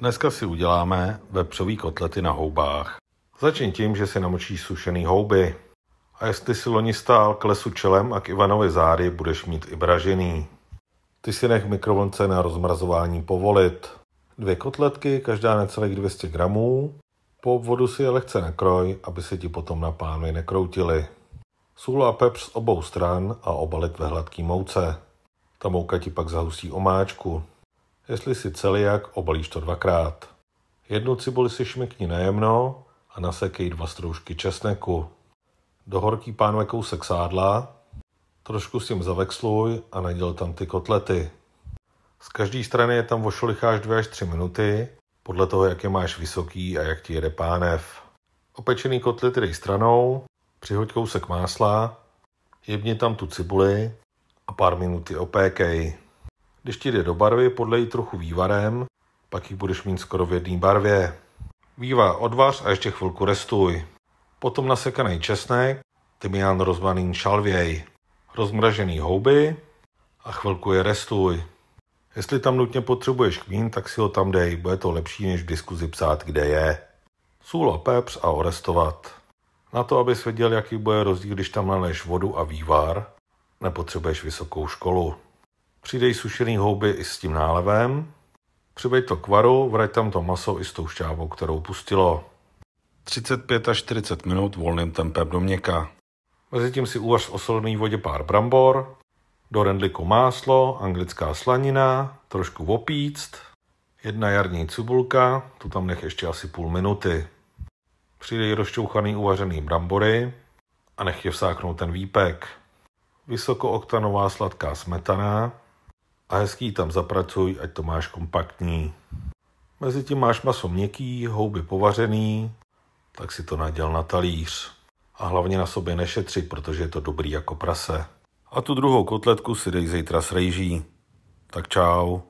Dneska si uděláme vepřový kotlety na houbách. Začni tím, že si namočíš sušený houby. A jestli si loni stál k lesu čelem a k Ivanovi zády, budeš mít i bražený. Ty si nech mikrovlnce na rozmrazování povolit. Dvě kotletky, každá necelých 200 gramů. Po obvodu si je lehce nakroj, aby se ti potom na pánvi nekroutily. Sůl a pepř z obou stran a obalit ve hladký mouce. Ta mouka ti pak zahustí omáčku. Jestli si celiak, obalíš to dvakrát. Jednu cibuli si šmekni najemno a nasekej dva stroužky česneku. Do horký pánve kousek sádla, trošku s tím zavexluj a naděl tam ty kotlety. Z každé strany je tam vošolicháš dvě až tři minuty, podle toho, jak je máš vysoký a jak ti jede pánev. Opečený kotlety dej stranou, přihoď kousek másla, jebni tam tu cibuli a pár minuty opékej. Když ti jde do barvy, podlej trochu vývarem, pak ji budeš mít skoro v jedné barvě. Vývar odvař a ještě chvilku restuj. Potom nasekaný česnek, tymián rozmaný šalvěj, rozmražený houby a chvilku je restuj. Jestli tam nutně potřebuješ kmín, tak si ho tam dej, bude to lepší, než v diskuzi psát, kde je. Sůl a pepř a orestovat. Na to, abys věděl, jaký bude rozdíl, když tam naleješ vodu a vývar, nepotřebuješ vysokou školu. Přidej sušený houby i s tím nálevem. Přibej to k varu, vrať tam to maso i s tou šťávou, kterou pustilo. 35 až 40 minut volným tempem do měka. Mezitím si uvař v osolený vodě pár brambor, do rendliku máslo, anglická slanina, trošku opíct, jedna jarní cibulka, tu tam nech ještě asi půl minuty. Přidej rozčouchaný uvařený brambory a nech je vsáknout ten výpek. Vysokooktanová sladká smetana, a hezký tam zapracuj, ať to máš kompaktní. Mezitím máš maso měkký, houby povařený, tak si to naděl na talíř. A hlavně na sobě nešetři, protože je to dobrý jako prase. A tu druhou kotletku si dej zítra s rejží. Tak čau.